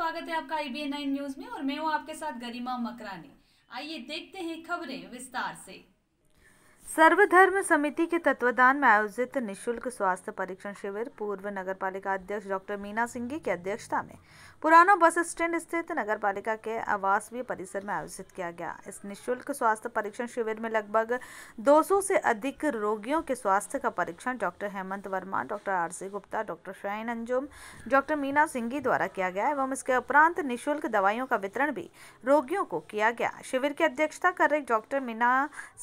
स्वागत है आपका आई न्यूज में और मैं हूँ आपके साथ गरिमा मकरानी आइए देखते हैं खबरें विस्तार से सर्वधर्म समिति के तत्वाधान में आयोजित निशुल्क स्वास्थ्य परीक्षण शिविर पूर्व नगर पालिका अध्यक्ष डॉक्टर मीना सिंह की अध्यक्षता में पुराना बस स्टैंड स्थित नगर पालिका के आवासीय परिसर में आयोजित किया गया इस निशुल्क स्वास्थ्य परीक्षण शिविर में लगभग 200 से अधिक रोगियों के स्वास्थ्य का परीक्षण doctor Hemant Verma doctor R C Gupta doctor Shain Anjum doctor Meena Singh द्वारा किया गया एवं इसके उपरांत निःशुल्क दवाइयों का वितरण भी रोगियों को किया गया शिविर की अध्यक्षता कर रहे डॉक्टर मीना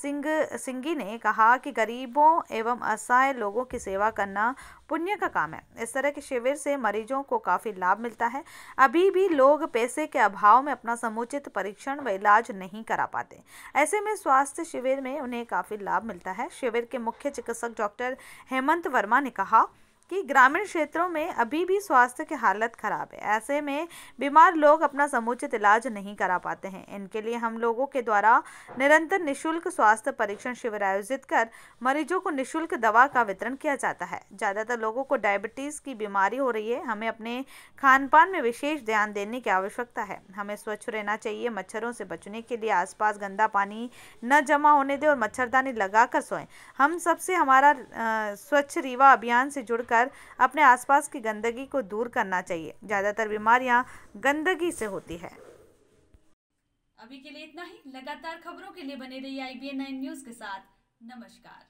सिंह सिंघी ने कहा कि गरीबों एवं असहाय लोगों की सेवा करना पुण्य का काम है इस तरह के शिविर से मरीजों को काफ़ी लाभ मिलता है अभी भी लोग पैसे के अभाव में अपना समुचित परीक्षण व इलाज नहीं करा पाते ऐसे में स्वास्थ्य शिविर में उन्हें काफ़ी लाभ मिलता है शिविर के मुख्य चिकित्सक डॉक्टर हेमंत वर्मा ने कहा कि ग्रामीण क्षेत्रों में अभी भी स्वास्थ्य की हालत ख़राब है ऐसे में बीमार लोग अपना समुचित इलाज नहीं करा पाते हैं इनके लिए हम लोगों के द्वारा निरंतर निशुल्क स्वास्थ्य परीक्षण शिविर आयोजित कर मरीजों को निशुल्क दवा का वितरण किया जाता है ज़्यादातर लोगों को डायबिटीज़ की बीमारी हो रही है हमें अपने खान पान में विशेष ध्यान देने की आवश्यकता है हमें स्वच्छ रहना चाहिए मच्छरों से बचने के लिए आसपास गंदा पानी न जमा होने दें और मच्छरदानी लगा सोए हम सबसे हमारा स्वच्छ रीवा अभियान से जुड़कर कर अपने आसपास की गंदगी को दूर करना चाहिए ज़्यादातर बीमारियाँ गंदगी से होती है अभी के लिए इतना ही लगातार खबरों के लिए बने रहिए आई बी न्यूज़ के साथ नमस्कार